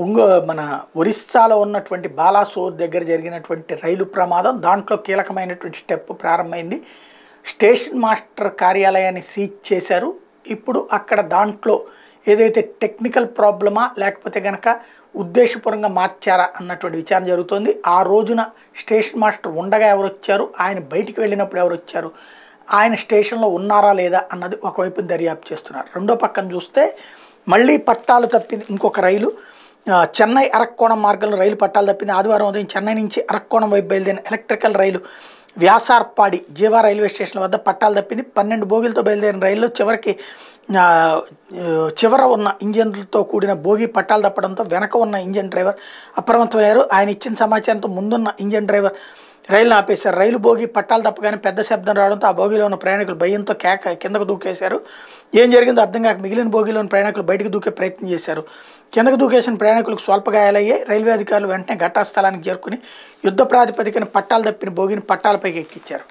ఉంగ మన ఒరిస్సాలో ఉన్నటువంటి బాలాసోర్ దగ్గర జరిగినటువంటి రైలు ప్రమాదం దాంట్లో కీలకమైనటువంటి స్టెప్ ప్రారంభమైంది స్టేషన్ మాస్టర్ కార్యాలయాన్ని సీజ్ చేశారు ఇప్పుడు అక్కడ దాంట్లో ఏదైతే టెక్నికల్ ప్రాబ్లమా లేకపోతే కనుక ఉద్దేశపూర్వంగా మార్చారా అన్నటువంటి విచారణ జరుగుతోంది ఆ రోజున స్టేషన్ మాస్టర్ ఉండగా ఎవరు వచ్చారు ఆయన బయటికి వెళ్ళినప్పుడు ఎవరు వచ్చారు ఆయన స్టేషన్లో ఉన్నారా లేదా అన్నది ఒకవైపు దర్యాప్తు చేస్తున్నారు రెండో పక్కన చూస్తే మళ్ళీ పట్టాలు తప్పింది ఇంకొక రైలు చెన్నై అరక్కోణం మార్గంలో రైలు పట్టాలు తప్పింది ఆదివారం ఉదయం చెన్నై నుంచి అరక్కోణం వైపు బయలుదేరిన ఎలక్ట్రికల్ రైలు వ్యాసార్పాడి జీవా రైల్వే స్టేషన్ వద్ద పట్టాలు తప్పింది పన్నెండు బోగిలతో బయలుదేరిన రైల్లో చివరికి చివర ఉన్న ఇంజన్లతో కూడిన భోగి పట్టాలు తప్పడంతో వెనక ఉన్న ఇంజన్ డ్రైవర్ అప్రమత్తమయ్యారు ఆయన ఇచ్చిన సమాచారంతో ముందున్న ఇంజన్ డ్రైవర్ రైలు ఆపేశారు రైలు బోగి పట్టాలు తప్పగానే పెద్ద శబ్దం రావడంతో ఆ బోగిలో ఉన్న ప్రయాణికులు భయంతో కేక కిందకు దూకేశారు ఏం జరిగిందో అర్థం కాక మిగిలిన బోగిలోని ప్రయాణికులు బయటకు దూకే ప్రయత్నం చేశారు కిందకు దూకేసిన ప్రయాణికులకు స్వల్ప గాయాలయ్యాయి రైల్వే అధికారులు వెంటనే ఘటనా స్థలానికి చేరుకుని యుద్ధ ప్రాతిపదికన పట్టాలు తప్పిన బోగిని పట్టాలపైకి ఎక్కించారు